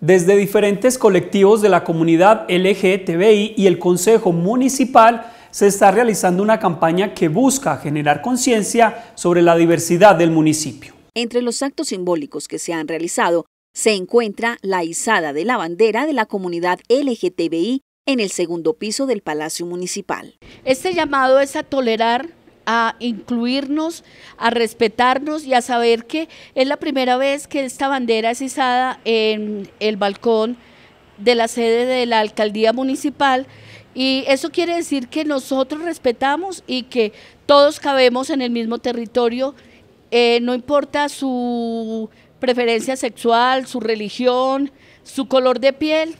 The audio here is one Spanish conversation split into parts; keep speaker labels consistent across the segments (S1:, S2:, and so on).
S1: Desde diferentes colectivos de la comunidad LGTBI y el Consejo Municipal se está realizando una campaña que busca generar conciencia sobre la diversidad del municipio. Entre los actos simbólicos que se han realizado se encuentra la izada de la bandera de la comunidad LGTBI en el segundo piso del Palacio Municipal.
S2: Este llamado es a tolerar a incluirnos, a respetarnos y a saber que es la primera vez que esta bandera es izada en el balcón de la sede de la alcaldía municipal. Y eso quiere decir que nosotros respetamos y que todos cabemos en el mismo territorio, eh, no importa su preferencia sexual, su religión, su color de piel,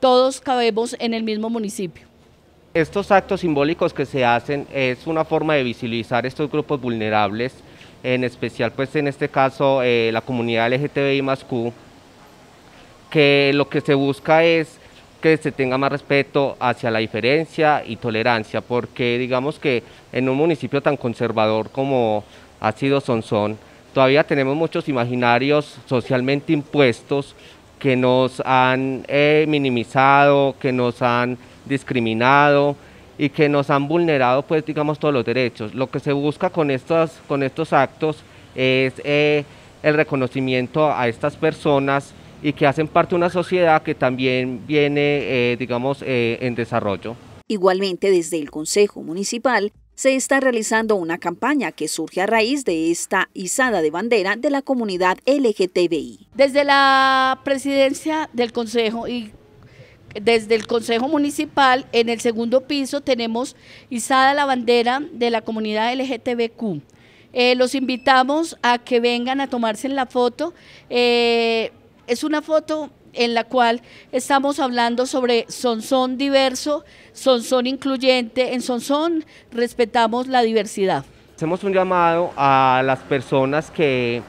S2: todos cabemos en el mismo municipio.
S3: Estos actos simbólicos que se hacen es una forma de visibilizar estos grupos vulnerables, en especial pues en este caso eh, la comunidad LGTBI mascu, que lo que se busca es que se tenga más respeto hacia la diferencia y tolerancia, porque digamos que en un municipio tan conservador como ha sido Sonsón, todavía tenemos muchos imaginarios socialmente impuestos que nos han eh, minimizado, que nos han discriminado y que nos han vulnerado, pues digamos, todos los derechos. Lo que se busca con, con estos actos es eh, el reconocimiento a estas personas y que hacen parte de una sociedad que también viene, eh, digamos, en desarrollo.
S1: Igualmente, desde el Consejo Municipal se está realizando una campaña que surge a raíz de esta
S2: izada de bandera de la comunidad LGTBI. Desde la presidencia del Consejo y desde el Consejo Municipal, en el segundo piso tenemos izada la bandera de la comunidad LGTBQ. Eh, los invitamos a que vengan a tomarse la foto. Eh, es una foto en la cual estamos hablando sobre Sonsón diverso, Sonsón incluyente. En Sonsón respetamos la diversidad.
S3: Hacemos un llamado a las personas que,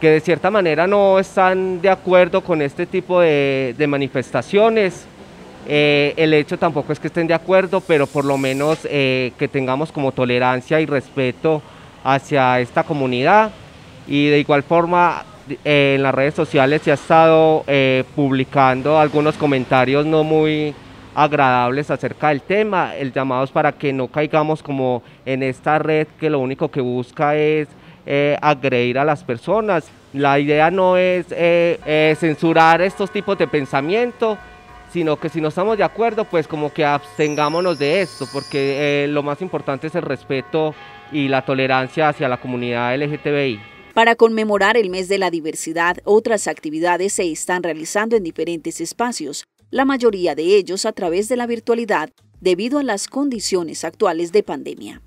S3: que de cierta manera no están de acuerdo con este tipo de, manifestaciones. Eh, el hecho tampoco es que estén de acuerdo, pero por lo menos eh, que tengamos como tolerancia y respeto hacia esta comunidad y de igual forma eh, en las redes sociales se ha estado eh, publicando algunos comentarios no muy agradables acerca del tema. El llamado es para que no caigamos como en esta red que lo único que busca es eh, agredir a las personas. La idea no es censurar estos tipos de pensamiento, sino que si no estamos de acuerdo, pues como que abstengámonos de esto, porque lo más importante es el respeto y la tolerancia hacia la comunidad LGTBI.
S1: Para conmemorar el mes de la diversidad, otras actividades se están realizando en diferentes espacios, la mayoría de ellos a través de la virtualidad, debido a las condiciones actuales de pandemia.